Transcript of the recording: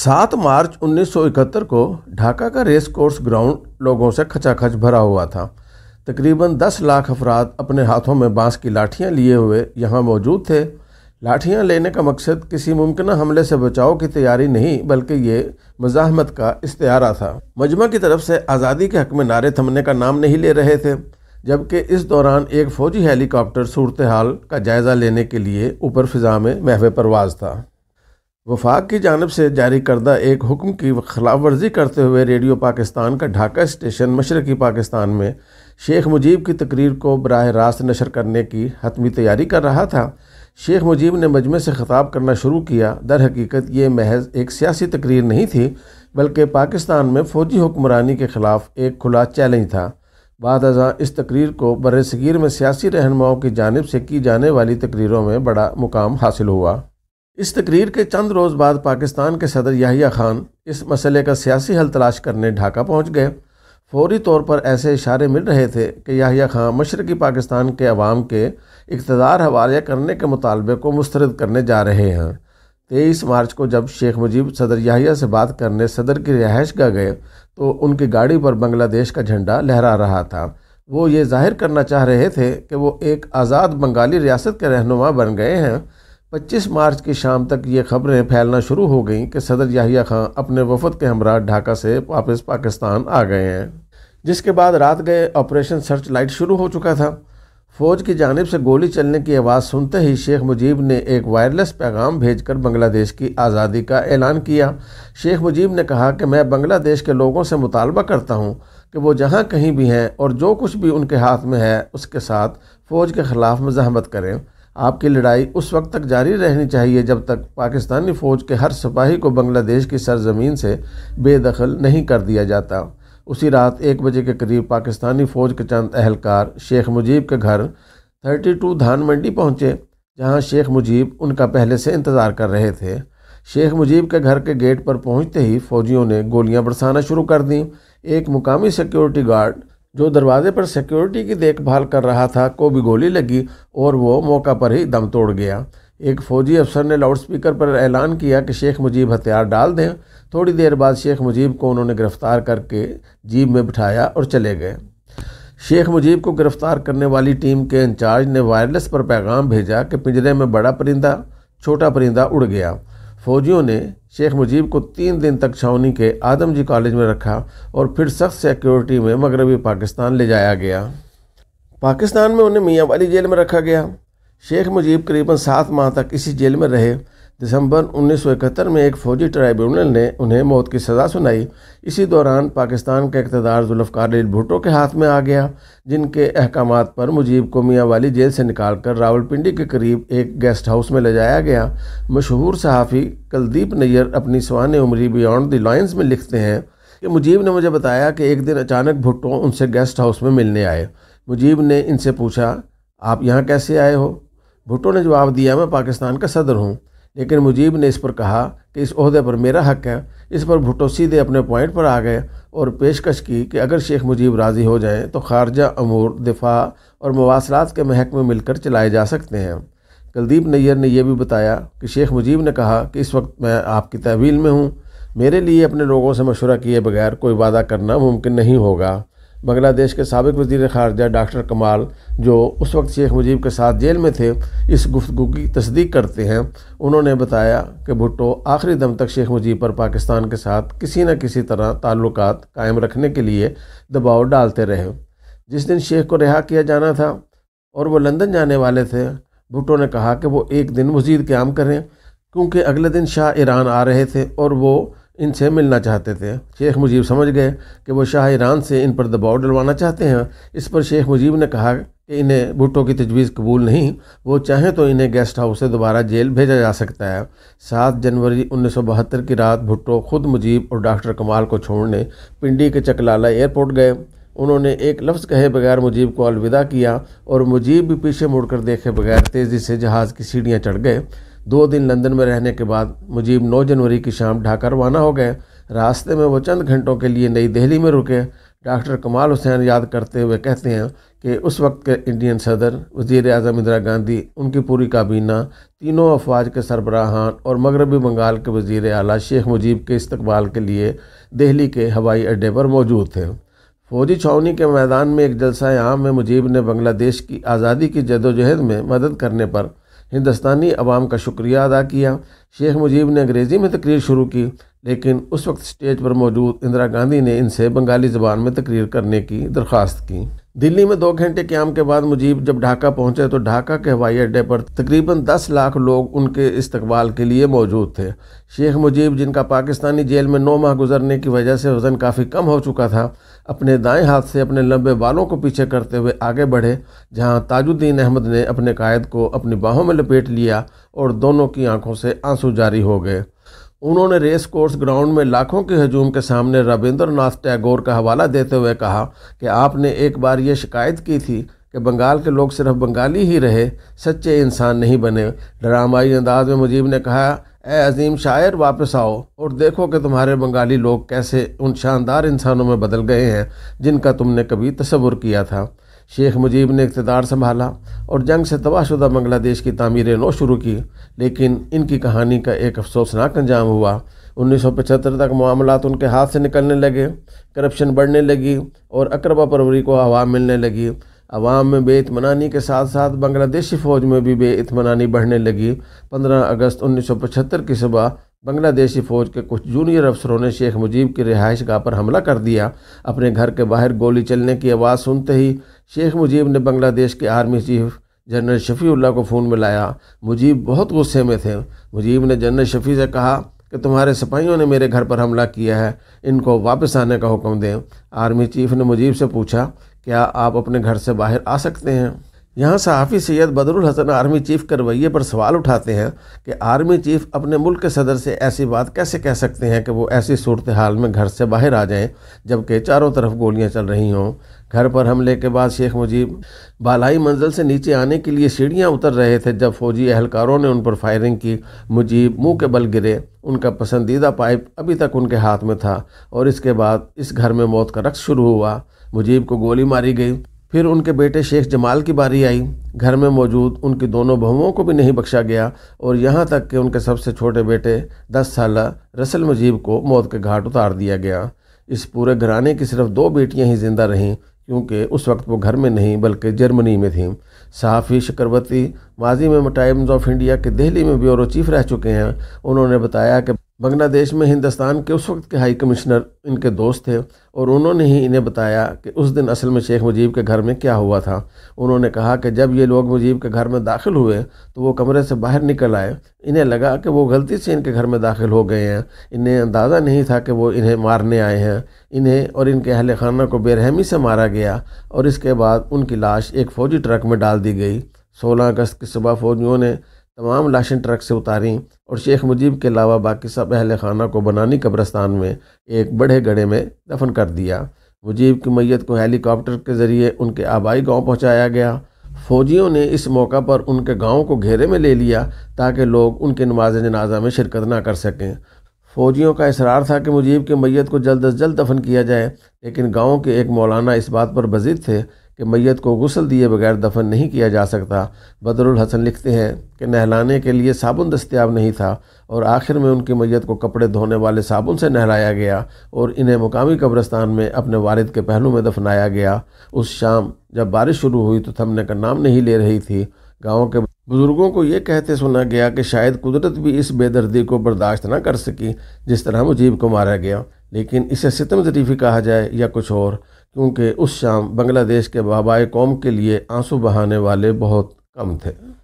सात मार्च 1971 को ढाका का रेस कोर्स ग्राउंड लोगों से खचाखच भरा हुआ था तकरीबन 10 लाख अफराद अपने हाथों में बांस की लाठियां लिए हुए यहाँ मौजूद थे लाठियां लेने का मकसद किसी मुमकिन हमले से बचाव की तैयारी नहीं बल्कि ये मजाहमत का इश्तारा था मजमा की तरफ से आज़ादी के हक में नारे थमने का नाम नहीं ले रहे थे जबकि इस दौरान एक फ़ौजी हेलीकॉप्टर सूरत हाल का जायज़ा लेने के लिए ऊपर फिजा में महवे परवाज था वफाक की जानब से जारी करदा एक हुक्म की खिलाफ वर्जी करते हुए रेडियो पाकिस्तान का ढाका स्टेशन मशरकी पाकिस्तान में शेख मुजीब की तकरीर को बरह रास्त नशर करने की हतमी तैयारी कर रहा था शेख मुजीब ने मजमे से ख़ताब करना शुरू किया दर हकीकत ये महज एक सियासी तकरीर नहीं थी बल्कि पाकिस्तान में फ़ौजी हुक्मरानी के ख़िलाफ़ एक खुला चैलेंज था बाद अजा इस तकरीर को बर सगीर में सियासी रहनुमाओं की जानब से की जाने वाली तकरीरों में बड़ा मुकाम हासिल हुआ इस तकरीर के चंद रोज़ बाद पाकिस्तान के सदर याहिया खान इस मसले का सियासी हल तलाश करने ढाका पहुँच गए फौरी तौर पर ऐसे इशारे मिल रहे थे कि याहिया खान मशरक़ी पाकिस्तान के अवाम के इकतदार हवाले करने के मुतालबे को मुस्रद करने जा रहे हैं तेईस मार्च को जब शेख मुजीब सदर याहिया से बात करने सदर की रिहाइश का गए तो उनकी गाड़ी पर बंग्लादेश का झंडा लहरा रहा था वो ये जाहिर करना चाह रहे थे कि वो एक आज़ाद बंगाली रियासत के रहनुमा बन गए हैं 25 मार्च की शाम तक ये खबरें फैलना शुरू हो गईं कि सदर याहिया खां अपने वफद के हमरा ढाका से वापस पाकिस्तान आ गए हैं जिसके बाद रात गए ऑपरेशन सर्च लाइट शुरू हो चुका था फ़ौज की जानब से गोली चलने की आवाज़ सुनते ही शेख मुजीब ने एक वायरलेस पैगाम भेजकर बांग्लादेश की आज़ादी का ऐलान किया शेख मुजीब ने कहा कि मैं बांग्लादेश के लोगों से मुतालबा करता हूँ कि वो जहाँ कहीं भी हैं और जो कुछ भी उनके हाथ में है उसके साथ फ़ौज के ख़िलाफ़ मजामत करें आपकी लड़ाई उस वक्त तक जारी रहनी चाहिए जब तक पाकिस्तानी फ़ौज के हर सिपाही को बांग्लादेश की सरजमीन से बेदखल नहीं कर दिया जाता उसी रात एक बजे के करीब पाकिस्तानी फ़ौज के चंद अहलकार शेख मुजीब के घर 32 धान मंडी पहुँचे जहाँ शेख मुजीब उनका पहले से इंतज़ार कर रहे थे शेख मुजीब के घर के गेट पर पहुँचते ही फ़ौजियों ने गोलियाँ बरसाना शुरू कर दीं एक मुकामी सिक्योरिटी गार्ड जो दरवाजे पर सिक्योरिटी की देखभाल कर रहा था को भी गोली लगी और वो मौका पर ही दम तोड़ गया एक फौजी अफसर ने लाउडस्पीकर पर ऐलान किया कि शेख मुजीब हथियार डाल दें थोड़ी देर बाद शेख मुजीब को उन्होंने गिरफ़्तार करके जीप में बिठाया और चले गए शेख मुजीब को गिरफ़्तार करने वाली टीम के इंचार्ज ने वायरलेस पर पैगाम भेजा कि पिंजरे में बड़ा परिंदा छोटा परिंदा उड़ गया फौजियों ने शेख मुजीब को तीन दिन तक छावनी के आदम जी कॉलेज में रखा और फिर सख्त सिक्योरिटी में मगरबी पाकिस्तान ले जाया गया पाकिस्तान में उन्हें मियाँ वाली जेल में रखा गया शेख मुजीब करीबन सात माह तक इसी जेल में रहे दिसंबर 1971 में एक फौजी ट्राइब्यूनल ने उन्हें मौत की सज़ा सुनाई इसी दौरान पाकिस्तान का इकतदार जुल्फ़ार अली भुटो के हाथ में आ गया जिनके अहकाम पर मुजीब को मियाँ वाली जेल से निकाल कर रावलपिंडी के करीब एक गेस्ट हाउस में ले जाया गया मशहूर सहाफ़ी कलदीप नैयर अपनी सवान उमरी बियॉन्ड द लाइन्स में लिखते हैं कि मुजीब ने मुझे बताया कि एक दिन अचानक भुट्टो उनसे गेस्ट हाउस में मिलने आए मुजीब ने इनसे पूछा आप यहाँ कैसे आए हो भुट्टो ने जवाब दिया मैं पाकिस्तान का सदर हूँ लेकिन मुजीब ने इस पर कहा कि इस अहदे पर मेरा हक है इस पर भुट्टो सीधे अपने पॉइंट पर आ गए और पेशकश की कि अगर शेख मुजीब राज़ी हो जाएँ तो खारजा अमूर दिफा और मवासलात के महक में मिलकर चलाए जा सकते हैं कलदीप नैयर ने यह भी बताया कि शेख मुजीब ने कहा कि इस वक्त मैं आपकी तहवील में हूँ मेरे लिए अपने लोगों से मशवरा किए बगैर कोई वादा करना मुमकिन नहीं होगा बांग्लादेश के सबक वजीर खारजा डॉक्टर कमाल जो उस वक्त शेख मुजीब के साथ जेल में थे इस गुफ्तु की तस्दीक करते हैं उन्होंने बताया कि भुट्टो आखिरी दम तक शेख मुजीब पर पाकिस्तान के साथ किसी न किसी तरह ताल्लुक कायम रखने के लिए दबाव डालते रहे जिस दिन शेख को रिहा किया जाना था और वह लंदन जाने वाले थे भुट्टो ने कहा कि वो एक दिन मजीद क्याम करें क्योंकि अगले दिन शाह ईरान आ रहे थे और वो इनसे मिलना चाहते थे शेख मुजीब समझ गए कि वो शाह ईरान से इन पर दबाव डलवाना चाहते हैं इस पर शेख मुजीब ने कहा कि इन्हें भुट्टो की तजवीज़ कबूल नहीं वो चाहें तो इन्हें गेस्ट हाउस से दोबारा जेल भेजा जा सकता है सात जनवरी उन्नीस सौ बहत्तर की रात भुट्टो खुद मुजीब और डॉक्टर कमाल को छोड़ने पिंडी के चकलाला एयरपोर्ट गए उन्होंने एक लफ्ज़ कहे बगैर मुजीब को अलविदा किया और मुजीब भी पीछे मुड़कर देखे बगैर तेज़ी से जहाज़ की सीढ़ियाँ चढ़ गए दो दिन लंदन में रहने के बाद मुजीब 9 जनवरी की शाम ढाका रवाना हो गए रास्ते में वो चंद घंटों के लिए नई दिल्ली में रुके डॉक्टर कमाल हुसैन याद करते हुए कहते हैं कि उस वक्त के इंडियन सदर वजीर अजम इंदिरा गांधी उनकी पूरी काबीना तीनों अफवाज के सरबराहान और मगरबी बंगाल के वजीर अली शेख मुजीब के इस्तबाल के लिए दिल्ली के हवाई अड्डे पर मौजूद थे फौजी छावनी के मैदान में एक जलसा आम में मुजीब ने बांग्लादेश की आज़ादी की जदोजहद में मदद करने पर हिंदुस्तानी अवाम का शुक्रिया अदा किया शेख मुजीब ने अंग्रेज़ी में तकरीर शुरू की लेकिन उस वक्त स्टेज पर मौजूद इंदिरा गांधी ने इनसे बंगाली ज़बान में तकरीर करने की दरख्वास्त की दिल्ली में दो घंटे क्याम के बाद मुजीब जब ढाका पहुंचे तो ढाका के हवाई अड्डे पर तकरीबन 10 लाख लोग उनके इस्तकबाल के लिए मौजूद थे शेख मुजीब जिनका पाकिस्तानी जेल में नौ माह गुजरने की वजह से वज़न काफ़ी कम हो चुका था अपने दाएं हाथ से अपने लंबे बालों को पीछे करते हुए आगे बढ़े जहाँ ताजुद्दीन अहमद ने अपने कायद को अपनी बाहों में लपेट लिया और दोनों की आंखों से आंसू जारी हो गए उन्होंने रेस कोर्स ग्राउंड में लाखों के हजूम के सामने रविंद्रनाथ टैगोर का हवाला देते हुए कहा कि आपने एक बार ये शिकायत की थी कि बंगाल के लोग सिर्फ बंगाली ही रहे सच्चे इंसान नहीं बने ड्रामाई अंदाज में मुजीब ने कहा ए अजीम शायर वापस आओ और देखो कि तुम्हारे बंगाली लोग कैसे उन शानदार इंसानों में बदल गए हैं जिनका तुमने कभी तस्वुर किया था शेख मुजीब ने इकतदार संभाला और जंग से तबाहशुदा बांग्लादेश की तमीर नो शुरू की लेकिन इनकी कहानी का एक अफसोसनाक अंजाम हुआ 1975 तक मामला उनके हाथ से निकलने लगे करप्शन बढ़ने लगी और अकरबा परवरी को आवाम मिलने लगी अवाम में बेतमनानी के साथ साथ बांग्लादेशी फ़ौज में भी बेतमनानी बढ़ने लगी 15 अगस्त 1975 की सुबह बांग्लादेशी फ़ौज के कुछ जूनियर अफसरों ने शेख मुजीब की रिहाइश गाह पर हमला कर दिया अपने घर के बाहर गोली चलने की आवाज़ सुनते ही शेख मुजीब ने बांग्लादेश के आर्मी चीफ जनरल शफ़ीउल्ला को फ़ोन मिलाया मुजीब बहुत गुस्से में थे मुजीब ने जनरल शफ़ी से कहा कि तुम्हारे सिपाहियों ने मेरे घर पर हमला किया है इनको वापस आने का हुक्म दें आर्मी चीफ ने मुजीब से पूछा क्या आप अपने घर से बाहर आ सकते हैं यहाँ सहाफ़ी सैयद बदरुल हसन आर्मी चीफ के रवैये पर सवाल उठाते हैं कि आर्मी चीफ अपने मुल्क के सदर से ऐसी बात कैसे कह सकते हैं कि वो ऐसी सूरत हाल में घर से बाहर आ जाएं जबकि चारों तरफ गोलियां चल रही हों घर पर हमले के बाद शेख मुजीब बालाई मंजिल से नीचे आने के लिए सीढ़ियाँ उतर रहे थे जब फौजी एहलकारों ने उन पर फायरिंग की मुजीब मुँह के बल गिरे उनका पसंदीदा पाइप अभी तक उनके हाथ में था और इसके बाद इस घर में मौत का रक्स शुरू हुआ मुजीब को गोली मारी गई फिर उनके बेटे शेख जमाल की बारी आई घर में मौजूद उनकी दोनों बहुओं को भी नहीं बख्शा गया और यहाँ तक कि उनके सबसे छोटे बेटे दस साल रसल मजीब को मौत के घाट उतार दिया गया इस पूरे घराने की सिर्फ दो बेटियाँ ही जिंदा रहीं क्योंकि उस वक्त वो घर में नहीं बल्कि जर्मनी में थीं सहाफ़ी शकरवती माजी में टाइम्स ऑफ इंडिया के दिल्ली में ब्यूरो चीफ रह चुके हैं उन्होंने बताया कि बांग्लादेश में हिंदुस्तान के उस वक्त के हाई कमिश्नर इनके दोस्त थे और उन्होंने ही इन्हें बताया कि उस दिन असल में शेख मुजीब के घर में क्या हुआ था उन्होंने कहा कि जब ये लोग मुजीब के घर में दाखिल हुए तो वो कमरे से बाहर निकल आए इन्हें लगा कि वो गलती से इनके घर में दाखिल हो गए हैं इन्हें अंदाज़ा नहीं था कि वो इन्हें मारने आए हैं इन्हें और इनके अहल खाना को बेरहमी से मारा गया और इसके बाद उनकी लाश एक फ़ौजी ट्रक में डाल दी गई सोलह अगस्त की सुबह फौजियों ने तमाम लाशें ट्रक से उतारी और शेख मुजीब के अलावा बाकी सब अहल खाना को बनानी कब्रस्तान में एक बड़े गड़े में दफन कर दिया मुजीब की मैयत को हेलीकॉप्टर के ज़रिए उनके आबाई गांव पहुंचाया गया फौजियों ने इस मौका पर उनके गांव को घेरे में ले लिया ताकि लोग उनके नमाज जनाजा में शिरकत ना कर सकें फौजियों का इसरार था कि मुजीब की मैयत को जल्द अज जल्द दफन किया जाए लेकिन गाँव के एक मौलाना इस बात पर बजिद थे कि मैत को गसल दिए बगैर दफन नहीं किया जा सकता बदरुल हसन लिखते हैं कि नहलाने के लिए साबुन दस्तियाब नहीं था और आखिर में उनकी मैत को कपड़े धोने वाले साबुन से नहलाया गया और इन्हें मुकामी कब्रस्तान में अपने वालिद के पहलू में दफनाया गया उस शाम जब बारिश शुरू हुई तो थमने का नाम नहीं ले रही थी गाँव के बुज़ुर्गों को ये कहते सुना गया कि शायद कुदरत भी इस बेदर्दी को बर्दाश्त ना कर सकी जिस तरह मुजीब को मारा गया लेकिन इसे सितम जरीफी कहा जाए या कुछ और क्योंकि उस शाम बांग्लादेश के बाबा कौम के लिए आंसू बहाने वाले बहुत कम थे